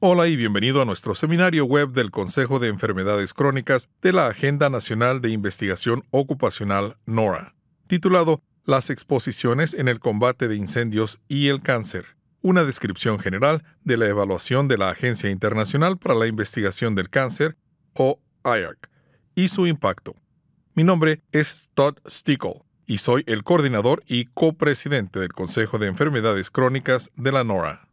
Hola y bienvenido a nuestro seminario web del Consejo de Enfermedades Crónicas de la Agenda Nacional de Investigación Ocupacional NORA, titulado Las exposiciones en el combate de incendios y el cáncer, una descripción general de la evaluación de la Agencia Internacional para la Investigación del Cáncer, o IARC, y su impacto. Mi nombre es Todd Stickle y soy el coordinador y copresidente del Consejo de Enfermedades Crónicas de la NORA.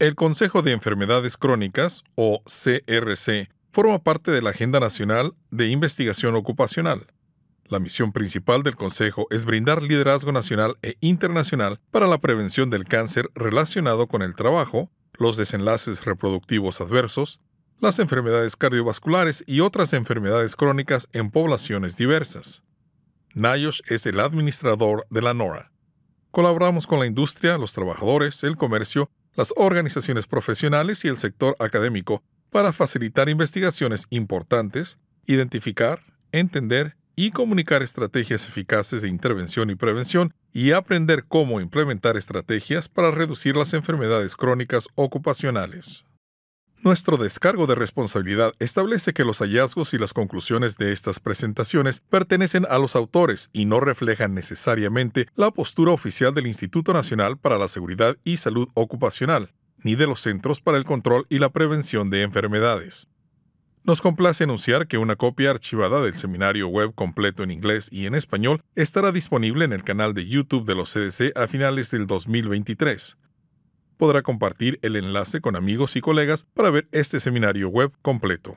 El Consejo de Enfermedades Crónicas, o CRC, forma parte de la Agenda Nacional de Investigación Ocupacional. La misión principal del Consejo es brindar liderazgo nacional e internacional para la prevención del cáncer relacionado con el trabajo, los desenlaces reproductivos adversos, las enfermedades cardiovasculares y otras enfermedades crónicas en poblaciones diversas. Nayosh es el administrador de la NORA. Colaboramos con la industria, los trabajadores, el comercio las organizaciones profesionales y el sector académico para facilitar investigaciones importantes, identificar, entender y comunicar estrategias eficaces de intervención y prevención y aprender cómo implementar estrategias para reducir las enfermedades crónicas ocupacionales. Nuestro descargo de responsabilidad establece que los hallazgos y las conclusiones de estas presentaciones pertenecen a los autores y no reflejan necesariamente la postura oficial del Instituto Nacional para la Seguridad y Salud Ocupacional, ni de los Centros para el Control y la Prevención de Enfermedades. Nos complace anunciar que una copia archivada del seminario web completo en inglés y en español estará disponible en el canal de YouTube de los CDC a finales del 2023 podrá compartir el enlace con amigos y colegas para ver este seminario web completo.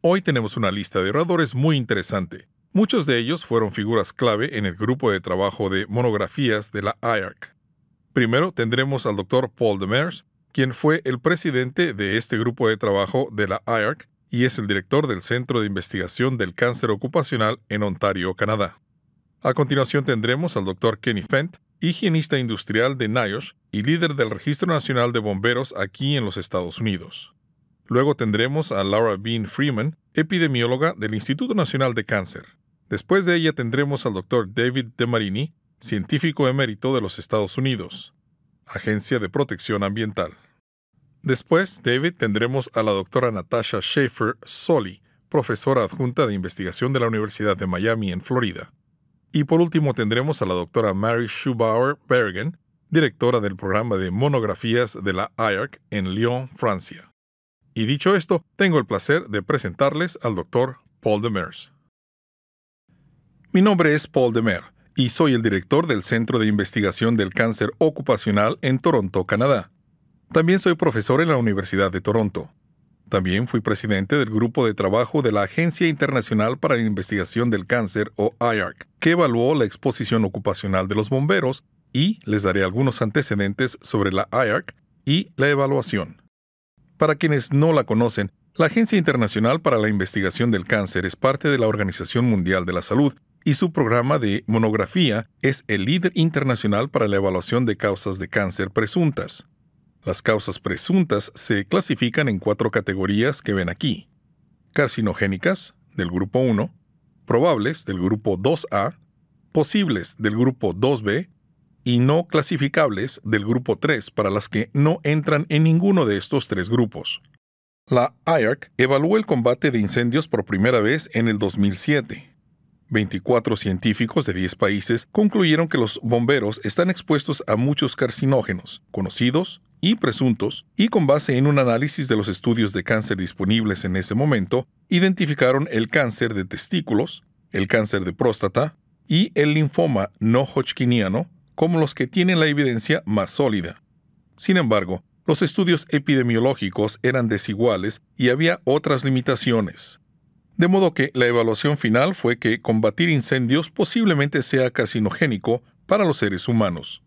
Hoy tenemos una lista de oradores muy interesante. Muchos de ellos fueron figuras clave en el grupo de trabajo de monografías de la IARC. Primero tendremos al Dr. Paul Demers, quien fue el presidente de este grupo de trabajo de la IARC y es el director del Centro de Investigación del Cáncer Ocupacional en Ontario, Canadá. A continuación tendremos al Dr. Kenny Fent, higienista industrial de NIOSH y líder del Registro Nacional de Bomberos aquí en los Estados Unidos. Luego tendremos a Laura Bean Freeman, epidemióloga del Instituto Nacional de Cáncer. Después de ella tendremos al Dr. David DeMarini, científico emérito de los Estados Unidos, Agencia de Protección Ambiental. Después, David, tendremos a la doctora Natasha Schaefer Soli, profesora adjunta de investigación de la Universidad de Miami en Florida. Y por último tendremos a la doctora Mary Schubauer Bergen, directora del programa de monografías de la IARC en Lyon, Francia. Y dicho esto, tengo el placer de presentarles al doctor Paul Demers. Mi nombre es Paul Demers y soy el director del Centro de Investigación del Cáncer Ocupacional en Toronto, Canadá. También soy profesor en la Universidad de Toronto. También fui presidente del grupo de trabajo de la Agencia Internacional para la Investigación del Cáncer, o IARC, que evaluó la exposición ocupacional de los bomberos y les daré algunos antecedentes sobre la IARC y la evaluación. Para quienes no la conocen, la Agencia Internacional para la Investigación del Cáncer es parte de la Organización Mundial de la Salud y su programa de monografía es el líder internacional para la evaluación de causas de cáncer presuntas. Las causas presuntas se clasifican en cuatro categorías que ven aquí. Carcinogénicas, del grupo 1, probables, del grupo 2A, posibles, del grupo 2B, y no clasificables, del grupo 3, para las que no entran en ninguno de estos tres grupos. La IARC evaluó el combate de incendios por primera vez en el 2007. 24 científicos de 10 países concluyeron que los bomberos están expuestos a muchos carcinógenos, conocidos, y presuntos, y con base en un análisis de los estudios de cáncer disponibles en ese momento, identificaron el cáncer de testículos, el cáncer de próstata y el linfoma no hodgkiniano como los que tienen la evidencia más sólida. Sin embargo, los estudios epidemiológicos eran desiguales y había otras limitaciones. De modo que la evaluación final fue que combatir incendios posiblemente sea carcinogénico para los seres humanos.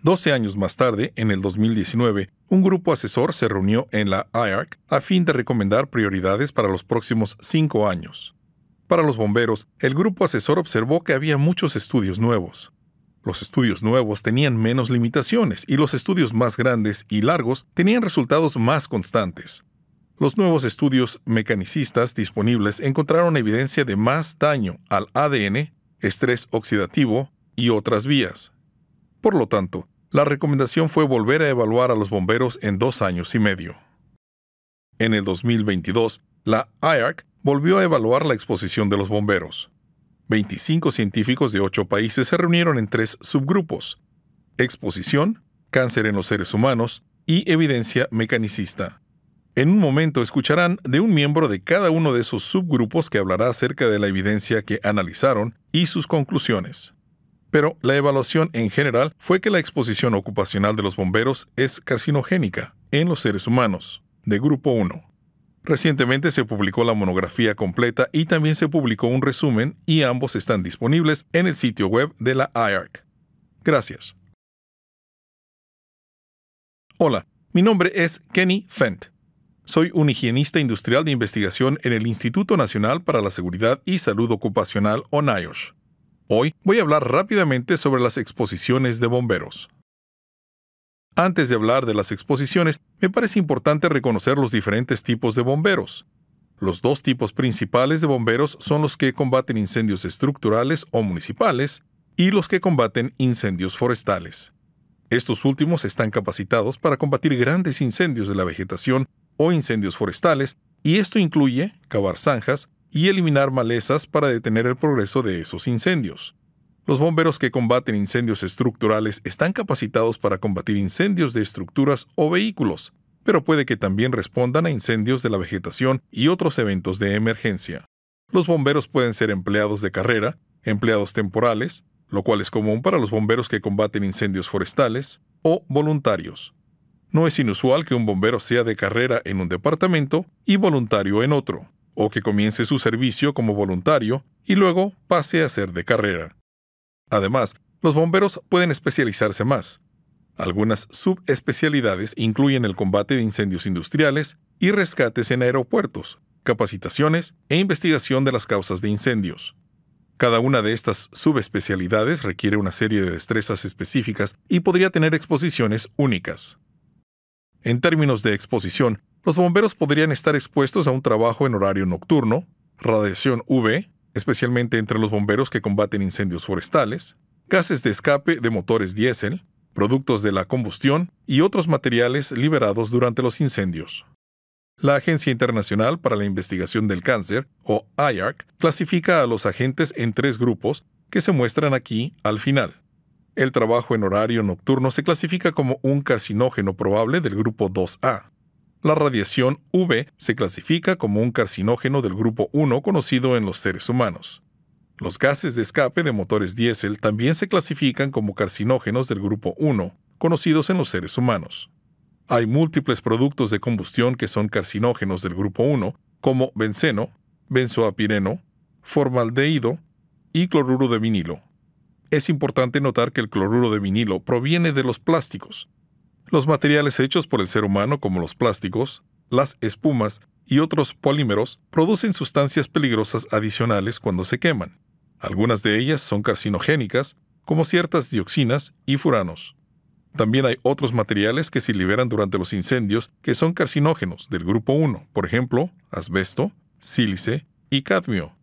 Doce años más tarde, en el 2019, un grupo asesor se reunió en la IARC a fin de recomendar prioridades para los próximos cinco años. Para los bomberos, el grupo asesor observó que había muchos estudios nuevos. Los estudios nuevos tenían menos limitaciones y los estudios más grandes y largos tenían resultados más constantes. Los nuevos estudios mecanicistas disponibles encontraron evidencia de más daño al ADN, estrés oxidativo y otras vías, por lo tanto, la recomendación fue volver a evaluar a los bomberos en dos años y medio. En el 2022, la IARC volvió a evaluar la exposición de los bomberos. Veinticinco científicos de ocho países se reunieron en tres subgrupos. Exposición, cáncer en los seres humanos y evidencia mecanicista. En un momento escucharán de un miembro de cada uno de esos subgrupos que hablará acerca de la evidencia que analizaron y sus conclusiones pero la evaluación en general fue que la exposición ocupacional de los bomberos es carcinogénica en los seres humanos, de grupo 1. Recientemente se publicó la monografía completa y también se publicó un resumen y ambos están disponibles en el sitio web de la IARC. Gracias. Hola, mi nombre es Kenny Fent. Soy un higienista industrial de investigación en el Instituto Nacional para la Seguridad y Salud Ocupacional, NIOSH. Hoy voy a hablar rápidamente sobre las exposiciones de bomberos. Antes de hablar de las exposiciones, me parece importante reconocer los diferentes tipos de bomberos. Los dos tipos principales de bomberos son los que combaten incendios estructurales o municipales y los que combaten incendios forestales. Estos últimos están capacitados para combatir grandes incendios de la vegetación o incendios forestales, y esto incluye cavar zanjas, y eliminar malezas para detener el progreso de esos incendios. Los bomberos que combaten incendios estructurales están capacitados para combatir incendios de estructuras o vehículos, pero puede que también respondan a incendios de la vegetación y otros eventos de emergencia. Los bomberos pueden ser empleados de carrera, empleados temporales, lo cual es común para los bomberos que combaten incendios forestales, o voluntarios. No es inusual que un bombero sea de carrera en un departamento y voluntario en otro o que comience su servicio como voluntario y luego pase a ser de carrera. Además, los bomberos pueden especializarse más. Algunas subespecialidades incluyen el combate de incendios industriales y rescates en aeropuertos, capacitaciones e investigación de las causas de incendios. Cada una de estas subespecialidades requiere una serie de destrezas específicas y podría tener exposiciones únicas. En términos de exposición, los bomberos podrían estar expuestos a un trabajo en horario nocturno, radiación UV, especialmente entre los bomberos que combaten incendios forestales, gases de escape de motores diésel, productos de la combustión y otros materiales liberados durante los incendios. La Agencia Internacional para la Investigación del Cáncer, o IARC, clasifica a los agentes en tres grupos que se muestran aquí al final. El trabajo en horario nocturno se clasifica como un carcinógeno probable del grupo 2A. La radiación UV se clasifica como un carcinógeno del grupo 1 conocido en los seres humanos. Los gases de escape de motores diésel también se clasifican como carcinógenos del grupo 1, conocidos en los seres humanos. Hay múltiples productos de combustión que son carcinógenos del grupo 1, como benceno, benzoapireno, formaldehído y cloruro de vinilo. Es importante notar que el cloruro de vinilo proviene de los plásticos, los materiales hechos por el ser humano como los plásticos, las espumas y otros polímeros producen sustancias peligrosas adicionales cuando se queman. Algunas de ellas son carcinogénicas, como ciertas dioxinas y furanos. También hay otros materiales que se liberan durante los incendios que son carcinógenos del grupo 1, por ejemplo, asbesto, sílice y cadmio,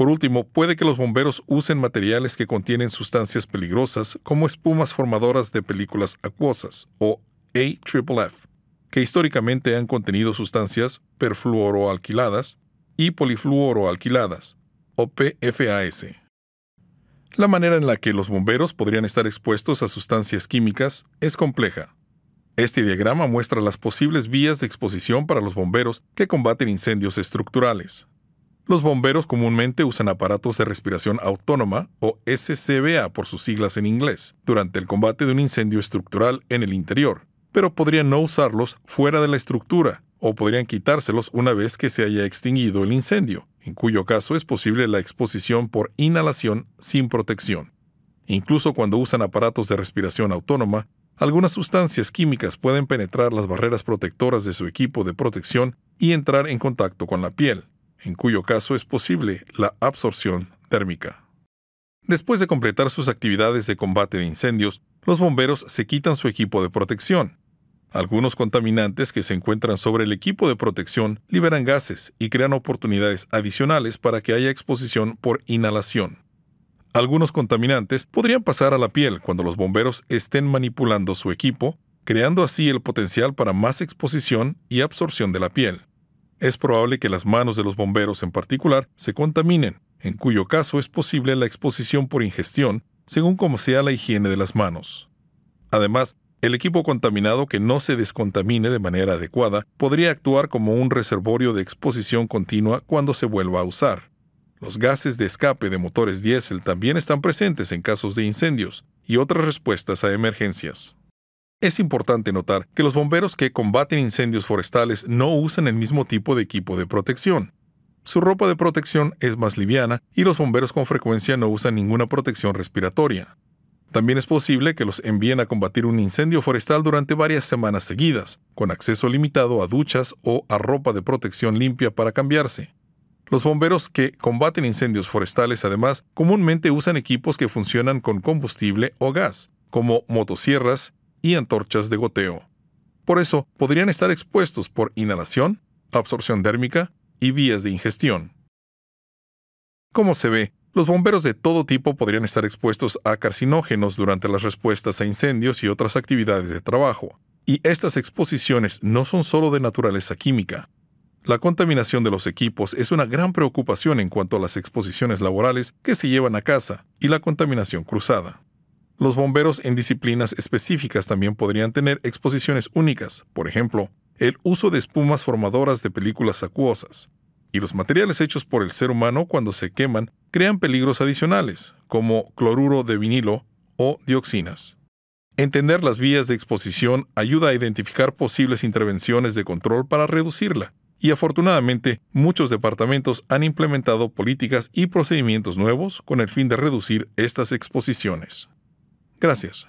por último, puede que los bomberos usen materiales que contienen sustancias peligrosas como espumas formadoras de películas acuosas o AFFF, que históricamente han contenido sustancias perfluoroalquiladas y polifluoroalquiladas o PFAS. La manera en la que los bomberos podrían estar expuestos a sustancias químicas es compleja. Este diagrama muestra las posibles vías de exposición para los bomberos que combaten incendios estructurales. Los bomberos comúnmente usan aparatos de respiración autónoma, o SCBA por sus siglas en inglés, durante el combate de un incendio estructural en el interior, pero podrían no usarlos fuera de la estructura, o podrían quitárselos una vez que se haya extinguido el incendio, en cuyo caso es posible la exposición por inhalación sin protección. Incluso cuando usan aparatos de respiración autónoma, algunas sustancias químicas pueden penetrar las barreras protectoras de su equipo de protección y entrar en contacto con la piel en cuyo caso es posible la absorción térmica. Después de completar sus actividades de combate de incendios, los bomberos se quitan su equipo de protección. Algunos contaminantes que se encuentran sobre el equipo de protección liberan gases y crean oportunidades adicionales para que haya exposición por inhalación. Algunos contaminantes podrían pasar a la piel cuando los bomberos estén manipulando su equipo, creando así el potencial para más exposición y absorción de la piel es probable que las manos de los bomberos en particular se contaminen, en cuyo caso es posible la exposición por ingestión, según como sea la higiene de las manos. Además, el equipo contaminado que no se descontamine de manera adecuada podría actuar como un reservorio de exposición continua cuando se vuelva a usar. Los gases de escape de motores diésel también están presentes en casos de incendios y otras respuestas a emergencias. Es importante notar que los bomberos que combaten incendios forestales no usan el mismo tipo de equipo de protección. Su ropa de protección es más liviana y los bomberos con frecuencia no usan ninguna protección respiratoria. También es posible que los envíen a combatir un incendio forestal durante varias semanas seguidas, con acceso limitado a duchas o a ropa de protección limpia para cambiarse. Los bomberos que combaten incendios forestales además comúnmente usan equipos que funcionan con combustible o gas, como motosierras, y antorchas de goteo. Por eso, podrían estar expuestos por inhalación, absorción dérmica y vías de ingestión. Como se ve, los bomberos de todo tipo podrían estar expuestos a carcinógenos durante las respuestas a incendios y otras actividades de trabajo, y estas exposiciones no son solo de naturaleza química. La contaminación de los equipos es una gran preocupación en cuanto a las exposiciones laborales que se llevan a casa y la contaminación cruzada. Los bomberos en disciplinas específicas también podrían tener exposiciones únicas, por ejemplo, el uso de espumas formadoras de películas acuosas. Y los materiales hechos por el ser humano cuando se queman crean peligros adicionales, como cloruro de vinilo o dioxinas. Entender las vías de exposición ayuda a identificar posibles intervenciones de control para reducirla, y afortunadamente muchos departamentos han implementado políticas y procedimientos nuevos con el fin de reducir estas exposiciones. Gracias.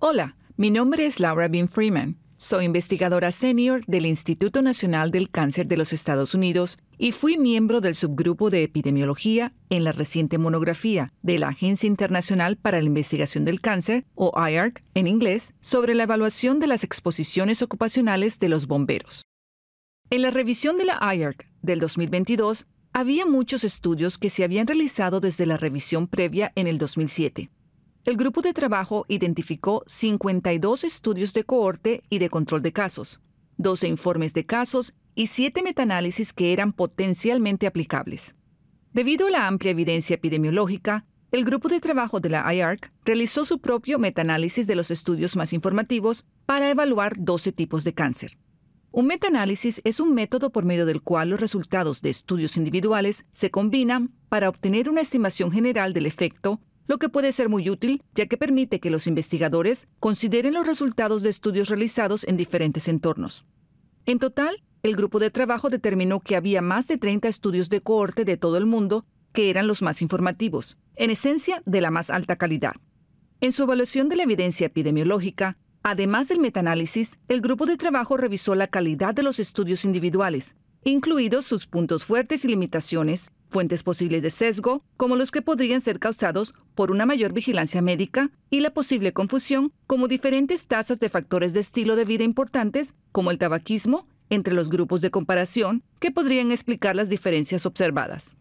Hola, mi nombre es Laura Bean Freeman. Soy investigadora senior del Instituto Nacional del Cáncer de los Estados Unidos y fui miembro del subgrupo de epidemiología en la reciente monografía de la Agencia Internacional para la Investigación del Cáncer, o IARC en inglés, sobre la evaluación de las exposiciones ocupacionales de los bomberos. En la revisión de la IARC del 2022, había muchos estudios que se habían realizado desde la revisión previa en el 2007. El grupo de trabajo identificó 52 estudios de cohorte y de control de casos, 12 informes de casos y 7 metaanálisis que eran potencialmente aplicables. Debido a la amplia evidencia epidemiológica, el grupo de trabajo de la IARC realizó su propio metaanálisis de los estudios más informativos para evaluar 12 tipos de cáncer. Un metaanálisis es un método por medio del cual los resultados de estudios individuales se combinan para obtener una estimación general del efecto, lo que puede ser muy útil ya que permite que los investigadores consideren los resultados de estudios realizados en diferentes entornos. En total, el grupo de trabajo determinó que había más de 30 estudios de cohorte de todo el mundo que eran los más informativos, en esencia de la más alta calidad. En su evaluación de la evidencia epidemiológica, Además del metaanálisis, el grupo de trabajo revisó la calidad de los estudios individuales, incluidos sus puntos fuertes y limitaciones, fuentes posibles de sesgo, como los que podrían ser causados por una mayor vigilancia médica, y la posible confusión, como diferentes tasas de factores de estilo de vida importantes, como el tabaquismo, entre los grupos de comparación, que podrían explicar las diferencias observadas.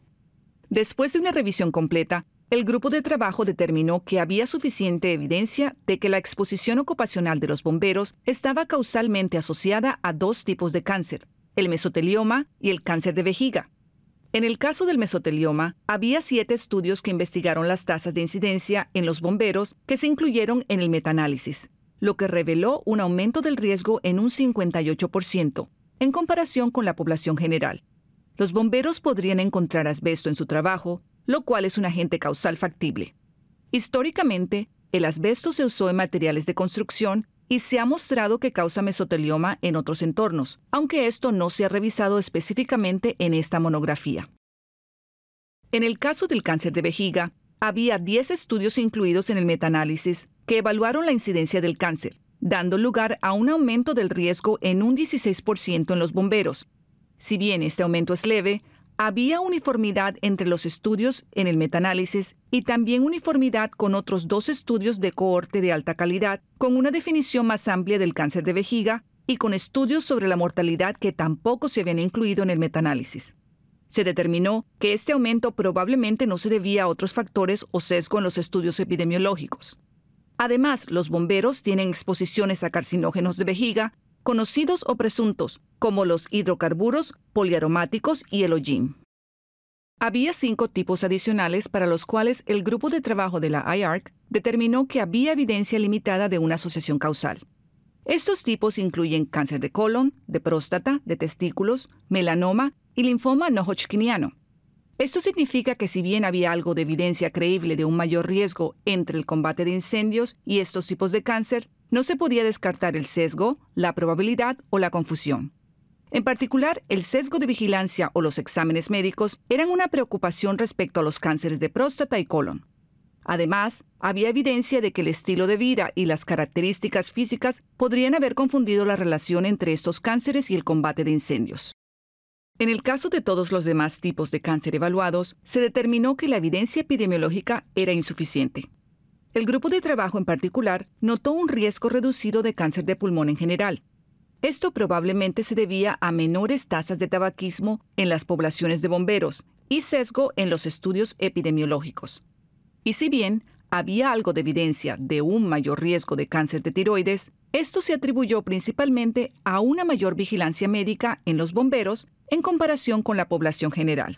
Después de una revisión completa, el grupo de trabajo determinó que había suficiente evidencia de que la exposición ocupacional de los bomberos estaba causalmente asociada a dos tipos de cáncer, el mesotelioma y el cáncer de vejiga. En el caso del mesotelioma, había siete estudios que investigaron las tasas de incidencia en los bomberos que se incluyeron en el metanálisis, lo que reveló un aumento del riesgo en un 58%, en comparación con la población general. Los bomberos podrían encontrar asbesto en su trabajo lo cual es un agente causal factible. Históricamente, el asbesto se usó en materiales de construcción y se ha mostrado que causa mesotelioma en otros entornos, aunque esto no se ha revisado específicamente en esta monografía. En el caso del cáncer de vejiga, había 10 estudios incluidos en el metaanálisis que evaluaron la incidencia del cáncer, dando lugar a un aumento del riesgo en un 16% en los bomberos. Si bien este aumento es leve, había uniformidad entre los estudios en el metaanálisis y también uniformidad con otros dos estudios de cohorte de alta calidad, con una definición más amplia del cáncer de vejiga y con estudios sobre la mortalidad que tampoco se habían incluido en el metaanálisis. Se determinó que este aumento probablemente no se debía a otros factores o sesgo en los estudios epidemiológicos. Además, los bomberos tienen exposiciones a carcinógenos de vejiga conocidos o presuntos, como los hidrocarburos poliaromáticos y el hollín. Había cinco tipos adicionales para los cuales el grupo de trabajo de la IARC determinó que había evidencia limitada de una asociación causal. Estos tipos incluyen cáncer de colon, de próstata, de testículos, melanoma y linfoma no hodgkiniano. Esto significa que si bien había algo de evidencia creíble de un mayor riesgo entre el combate de incendios y estos tipos de cáncer, no se podía descartar el sesgo, la probabilidad o la confusión. En particular, el sesgo de vigilancia o los exámenes médicos eran una preocupación respecto a los cánceres de próstata y colon. Además, había evidencia de que el estilo de vida y las características físicas podrían haber confundido la relación entre estos cánceres y el combate de incendios. En el caso de todos los demás tipos de cáncer evaluados, se determinó que la evidencia epidemiológica era insuficiente. El grupo de trabajo en particular notó un riesgo reducido de cáncer de pulmón en general. Esto probablemente se debía a menores tasas de tabaquismo en las poblaciones de bomberos y sesgo en los estudios epidemiológicos. Y si bien había algo de evidencia de un mayor riesgo de cáncer de tiroides, esto se atribuyó principalmente a una mayor vigilancia médica en los bomberos en comparación con la población general.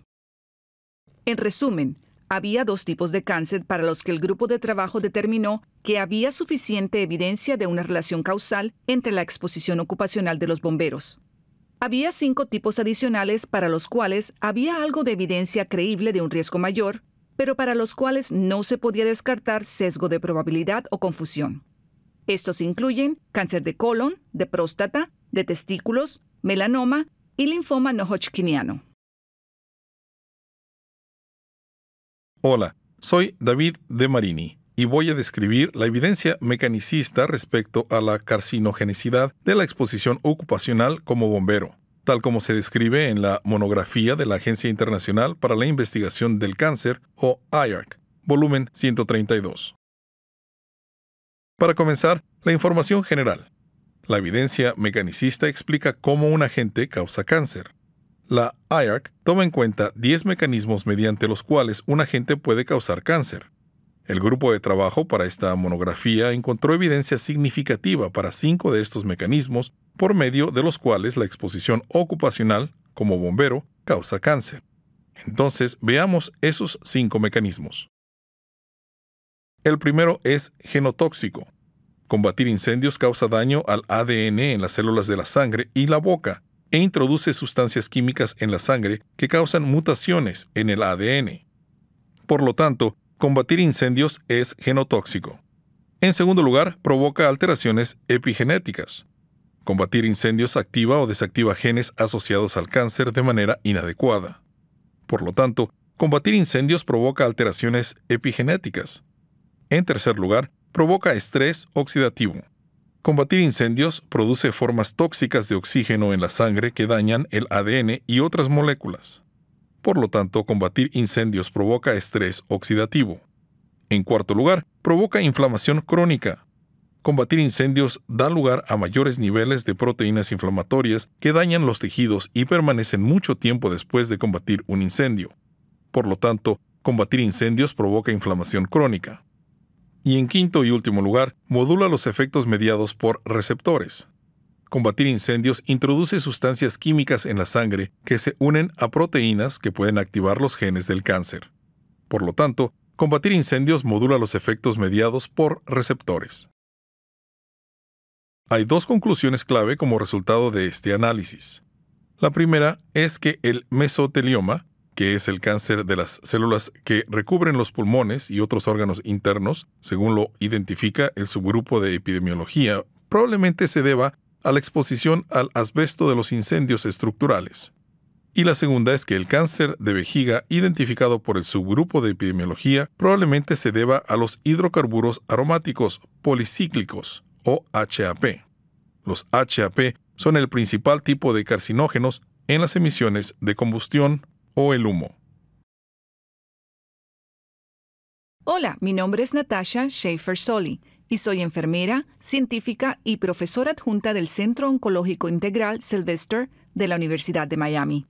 En resumen, había dos tipos de cáncer para los que el grupo de trabajo determinó que había suficiente evidencia de una relación causal entre la exposición ocupacional de los bomberos. Había cinco tipos adicionales para los cuales había algo de evidencia creíble de un riesgo mayor, pero para los cuales no se podía descartar sesgo de probabilidad o confusión. Estos incluyen cáncer de colon, de próstata, de testículos, melanoma y linfoma no hodgkiniano. Hola, soy David de Marini y voy a describir la evidencia mecanicista respecto a la carcinogenicidad de la exposición ocupacional como bombero, tal como se describe en la monografía de la Agencia Internacional para la Investigación del Cáncer, o IARC, volumen 132. Para comenzar, la información general. La evidencia mecanicista explica cómo un agente causa cáncer. La IARC toma en cuenta 10 mecanismos mediante los cuales un agente puede causar cáncer. El grupo de trabajo para esta monografía encontró evidencia significativa para cinco de estos mecanismos por medio de los cuales la exposición ocupacional, como bombero, causa cáncer. Entonces, veamos esos cinco mecanismos. El primero es genotóxico. Combatir incendios causa daño al ADN en las células de la sangre y la boca, e introduce sustancias químicas en la sangre que causan mutaciones en el ADN. Por lo tanto, combatir incendios es genotóxico. En segundo lugar, provoca alteraciones epigenéticas. Combatir incendios activa o desactiva genes asociados al cáncer de manera inadecuada. Por lo tanto, combatir incendios provoca alteraciones epigenéticas. En tercer lugar, provoca estrés oxidativo. Combatir incendios produce formas tóxicas de oxígeno en la sangre que dañan el ADN y otras moléculas. Por lo tanto, combatir incendios provoca estrés oxidativo. En cuarto lugar, provoca inflamación crónica. Combatir incendios da lugar a mayores niveles de proteínas inflamatorias que dañan los tejidos y permanecen mucho tiempo después de combatir un incendio. Por lo tanto, combatir incendios provoca inflamación crónica. Y en quinto y último lugar, modula los efectos mediados por receptores. Combatir incendios introduce sustancias químicas en la sangre que se unen a proteínas que pueden activar los genes del cáncer. Por lo tanto, combatir incendios modula los efectos mediados por receptores. Hay dos conclusiones clave como resultado de este análisis. La primera es que el mesotelioma que es el cáncer de las células que recubren los pulmones y otros órganos internos, según lo identifica el subgrupo de epidemiología, probablemente se deba a la exposición al asbesto de los incendios estructurales. Y la segunda es que el cáncer de vejiga identificado por el subgrupo de epidemiología probablemente se deba a los hidrocarburos aromáticos policíclicos o HAP. Los HAP son el principal tipo de carcinógenos en las emisiones de combustión o el humo. Hola, mi nombre es Natasha Schaefer Soli y soy enfermera, científica y profesora adjunta del Centro Oncológico Integral Sylvester de la Universidad de Miami.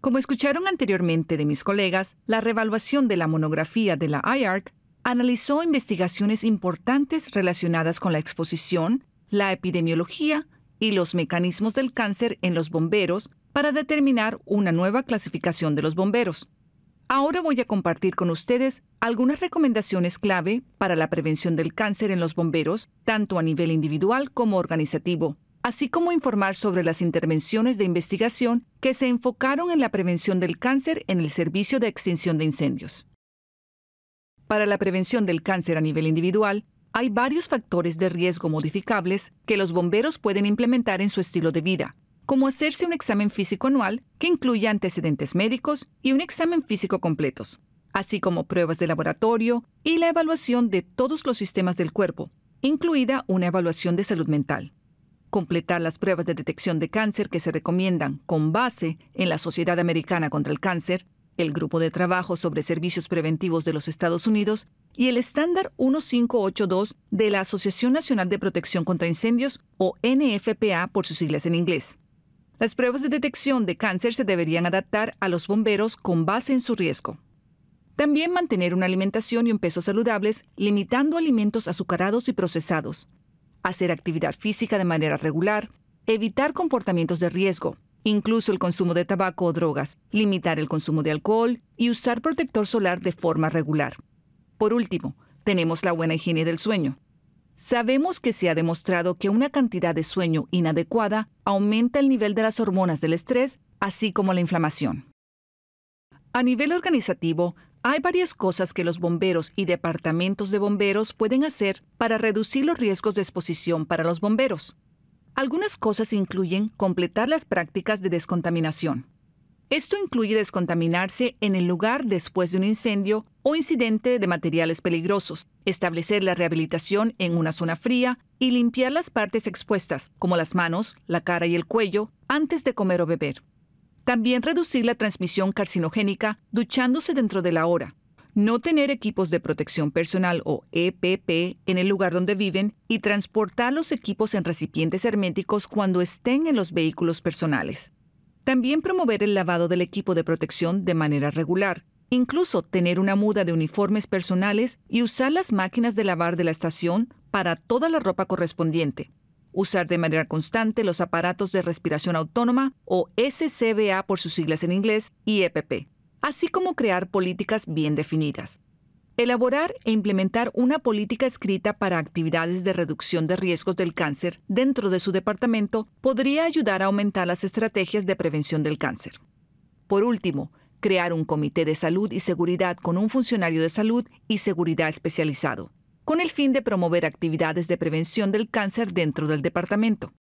Como escucharon anteriormente de mis colegas, la revaluación de la monografía de la IARC analizó investigaciones importantes relacionadas con la exposición, la epidemiología y los mecanismos del cáncer en los bomberos para determinar una nueva clasificación de los bomberos. Ahora voy a compartir con ustedes algunas recomendaciones clave para la prevención del cáncer en los bomberos, tanto a nivel individual como organizativo, así como informar sobre las intervenciones de investigación que se enfocaron en la prevención del cáncer en el Servicio de Extinción de Incendios. Para la prevención del cáncer a nivel individual, hay varios factores de riesgo modificables que los bomberos pueden implementar en su estilo de vida, como hacerse un examen físico anual que incluya antecedentes médicos y un examen físico completos, así como pruebas de laboratorio y la evaluación de todos los sistemas del cuerpo, incluida una evaluación de salud mental. Completar las pruebas de detección de cáncer que se recomiendan con base en la Sociedad Americana contra el Cáncer, el Grupo de Trabajo sobre Servicios Preventivos de los Estados Unidos y el estándar 1582 de la Asociación Nacional de Protección contra Incendios o NFPA por sus siglas en inglés. Las pruebas de detección de cáncer se deberían adaptar a los bomberos con base en su riesgo. También mantener una alimentación y un peso saludables, limitando alimentos azucarados y procesados. Hacer actividad física de manera regular. Evitar comportamientos de riesgo, incluso el consumo de tabaco o drogas. Limitar el consumo de alcohol y usar protector solar de forma regular. Por último, tenemos la buena higiene del sueño. Sabemos que se ha demostrado que una cantidad de sueño inadecuada aumenta el nivel de las hormonas del estrés, así como la inflamación. A nivel organizativo, hay varias cosas que los bomberos y departamentos de bomberos pueden hacer para reducir los riesgos de exposición para los bomberos. Algunas cosas incluyen completar las prácticas de descontaminación. Esto incluye descontaminarse en el lugar después de un incendio o incidente de materiales peligrosos, establecer la rehabilitación en una zona fría y limpiar las partes expuestas, como las manos, la cara y el cuello, antes de comer o beber. También reducir la transmisión carcinogénica duchándose dentro de la hora. No tener equipos de protección personal o EPP en el lugar donde viven y transportar los equipos en recipientes herméticos cuando estén en los vehículos personales. También promover el lavado del equipo de protección de manera regular, Incluso tener una muda de uniformes personales y usar las máquinas de lavar de la estación para toda la ropa correspondiente. Usar de manera constante los aparatos de respiración autónoma o SCBA por sus siglas en inglés y EPP, así como crear políticas bien definidas. Elaborar e implementar una política escrita para actividades de reducción de riesgos del cáncer dentro de su departamento podría ayudar a aumentar las estrategias de prevención del cáncer. Por último, crear un comité de salud y seguridad con un funcionario de salud y seguridad especializado, con el fin de promover actividades de prevención del cáncer dentro del departamento.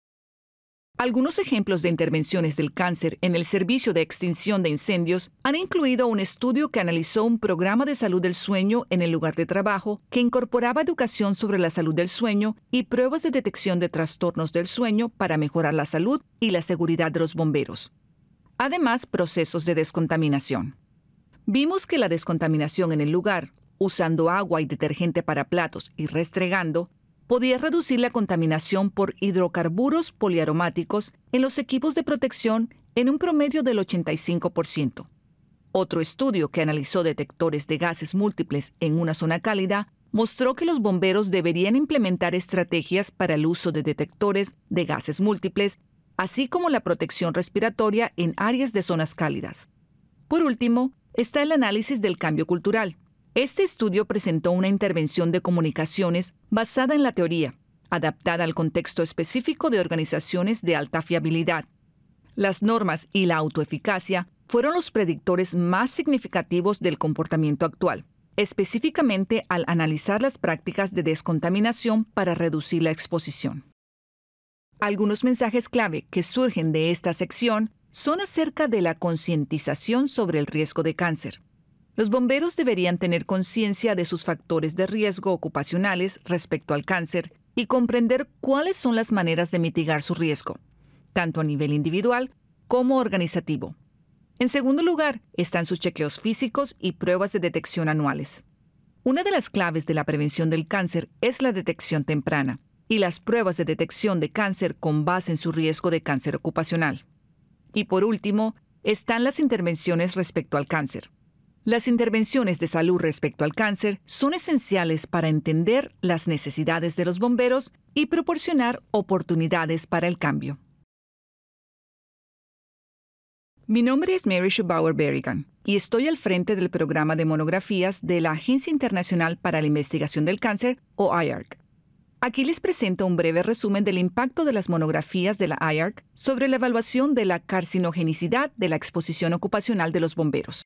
Algunos ejemplos de intervenciones del cáncer en el Servicio de Extinción de Incendios han incluido un estudio que analizó un programa de salud del sueño en el lugar de trabajo que incorporaba educación sobre la salud del sueño y pruebas de detección de trastornos del sueño para mejorar la salud y la seguridad de los bomberos. Además, procesos de descontaminación. Vimos que la descontaminación en el lugar, usando agua y detergente para platos y restregando, podía reducir la contaminación por hidrocarburos poliaromáticos en los equipos de protección en un promedio del 85%. Otro estudio que analizó detectores de gases múltiples en una zona cálida mostró que los bomberos deberían implementar estrategias para el uso de detectores de gases múltiples así como la protección respiratoria en áreas de zonas cálidas. Por último, está el análisis del cambio cultural. Este estudio presentó una intervención de comunicaciones basada en la teoría, adaptada al contexto específico de organizaciones de alta fiabilidad. Las normas y la autoeficacia fueron los predictores más significativos del comportamiento actual, específicamente al analizar las prácticas de descontaminación para reducir la exposición. Algunos mensajes clave que surgen de esta sección son acerca de la concientización sobre el riesgo de cáncer. Los bomberos deberían tener conciencia de sus factores de riesgo ocupacionales respecto al cáncer y comprender cuáles son las maneras de mitigar su riesgo, tanto a nivel individual como organizativo. En segundo lugar, están sus chequeos físicos y pruebas de detección anuales. Una de las claves de la prevención del cáncer es la detección temprana y las pruebas de detección de cáncer con base en su riesgo de cáncer ocupacional. Y por último, están las intervenciones respecto al cáncer. Las intervenciones de salud respecto al cáncer son esenciales para entender las necesidades de los bomberos y proporcionar oportunidades para el cambio. Mi nombre es Mary Schubauer Berrigan y estoy al frente del programa de monografías de la Agencia Internacional para la Investigación del Cáncer, o IARC. Aquí les presento un breve resumen del impacto de las monografías de la IARC sobre la evaluación de la carcinogenicidad de la exposición ocupacional de los bomberos.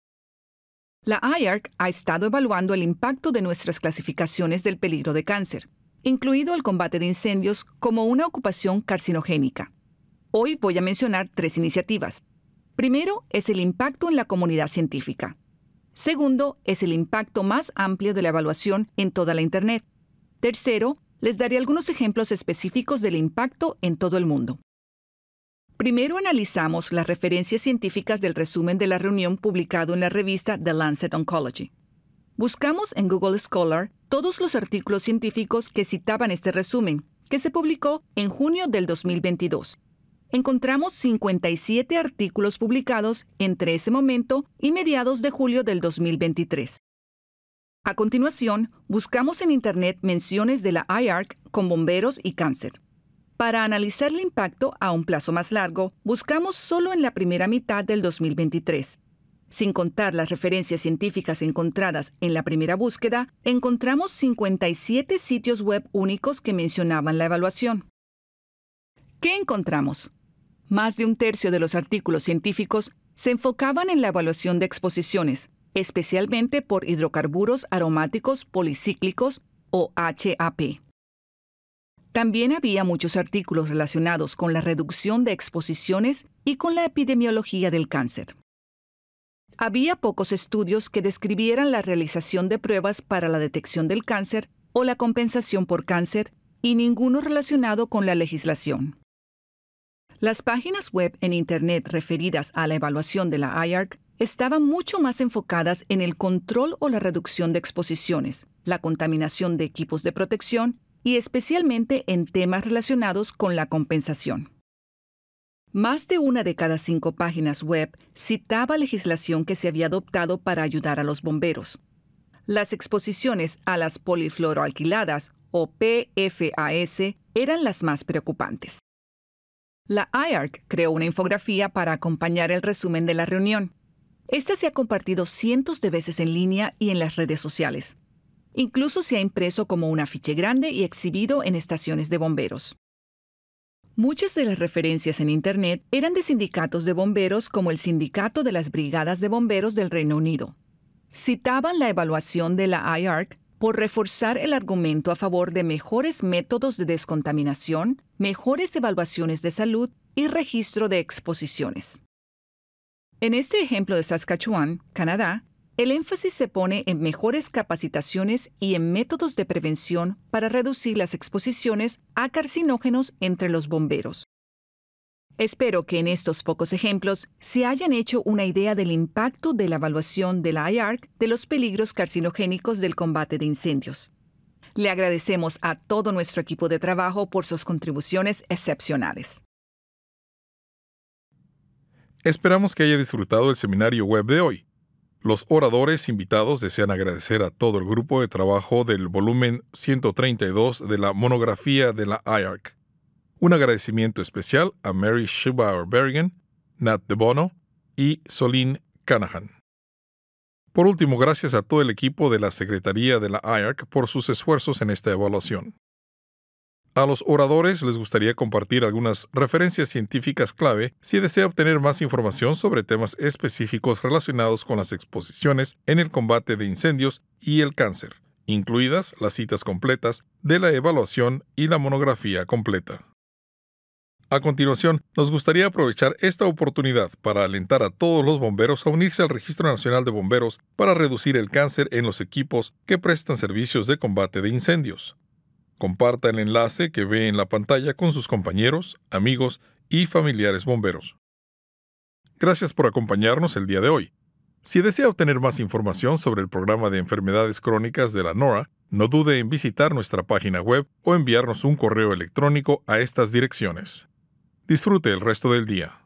La IARC ha estado evaluando el impacto de nuestras clasificaciones del peligro de cáncer, incluido el combate de incendios como una ocupación carcinogénica. Hoy voy a mencionar tres iniciativas. Primero es el impacto en la comunidad científica. Segundo es el impacto más amplio de la evaluación en toda la Internet. Tercero les daré algunos ejemplos específicos del impacto en todo el mundo. Primero analizamos las referencias científicas del resumen de la reunión publicado en la revista The Lancet Oncology. Buscamos en Google Scholar todos los artículos científicos que citaban este resumen, que se publicó en junio del 2022. Encontramos 57 artículos publicados entre ese momento y mediados de julio del 2023. A continuación, buscamos en Internet menciones de la IARC con bomberos y cáncer. Para analizar el impacto a un plazo más largo, buscamos solo en la primera mitad del 2023. Sin contar las referencias científicas encontradas en la primera búsqueda, encontramos 57 sitios web únicos que mencionaban la evaluación. ¿Qué encontramos? Más de un tercio de los artículos científicos se enfocaban en la evaluación de exposiciones, especialmente por hidrocarburos aromáticos policíclicos o HAP. También había muchos artículos relacionados con la reducción de exposiciones y con la epidemiología del cáncer. Había pocos estudios que describieran la realización de pruebas para la detección del cáncer o la compensación por cáncer y ninguno relacionado con la legislación. Las páginas web en Internet referidas a la evaluación de la IARC estaban mucho más enfocadas en el control o la reducción de exposiciones, la contaminación de equipos de protección y especialmente en temas relacionados con la compensación. Más de una de cada cinco páginas web citaba legislación que se había adoptado para ayudar a los bomberos. Las exposiciones a las polifluoroalquiladas o PFAS eran las más preocupantes. La IARC creó una infografía para acompañar el resumen de la reunión. Esta se ha compartido cientos de veces en línea y en las redes sociales. Incluso se ha impreso como un afiche grande y exhibido en estaciones de bomberos. Muchas de las referencias en Internet eran de sindicatos de bomberos como el Sindicato de las Brigadas de Bomberos del Reino Unido. Citaban la evaluación de la IARC por reforzar el argumento a favor de mejores métodos de descontaminación, mejores evaluaciones de salud y registro de exposiciones. En este ejemplo de Saskatchewan, Canadá, el énfasis se pone en mejores capacitaciones y en métodos de prevención para reducir las exposiciones a carcinógenos entre los bomberos. Espero que en estos pocos ejemplos se hayan hecho una idea del impacto de la evaluación de la IARC de los peligros carcinogénicos del combate de incendios. Le agradecemos a todo nuestro equipo de trabajo por sus contribuciones excepcionales. Esperamos que haya disfrutado el seminario web de hoy. Los oradores invitados desean agradecer a todo el grupo de trabajo del volumen 132 de la monografía de la IARC. Un agradecimiento especial a Mary Schubauer Bergen, Nat DeBono y Soline Canahan. Por último, gracias a todo el equipo de la Secretaría de la IARC por sus esfuerzos en esta evaluación. A los oradores les gustaría compartir algunas referencias científicas clave si desea obtener más información sobre temas específicos relacionados con las exposiciones en el combate de incendios y el cáncer, incluidas las citas completas de la evaluación y la monografía completa. A continuación, nos gustaría aprovechar esta oportunidad para alentar a todos los bomberos a unirse al Registro Nacional de Bomberos para reducir el cáncer en los equipos que prestan servicios de combate de incendios. Comparta el enlace que ve en la pantalla con sus compañeros, amigos y familiares bomberos. Gracias por acompañarnos el día de hoy. Si desea obtener más información sobre el programa de enfermedades crónicas de la NORA, no dude en visitar nuestra página web o enviarnos un correo electrónico a estas direcciones. Disfrute el resto del día.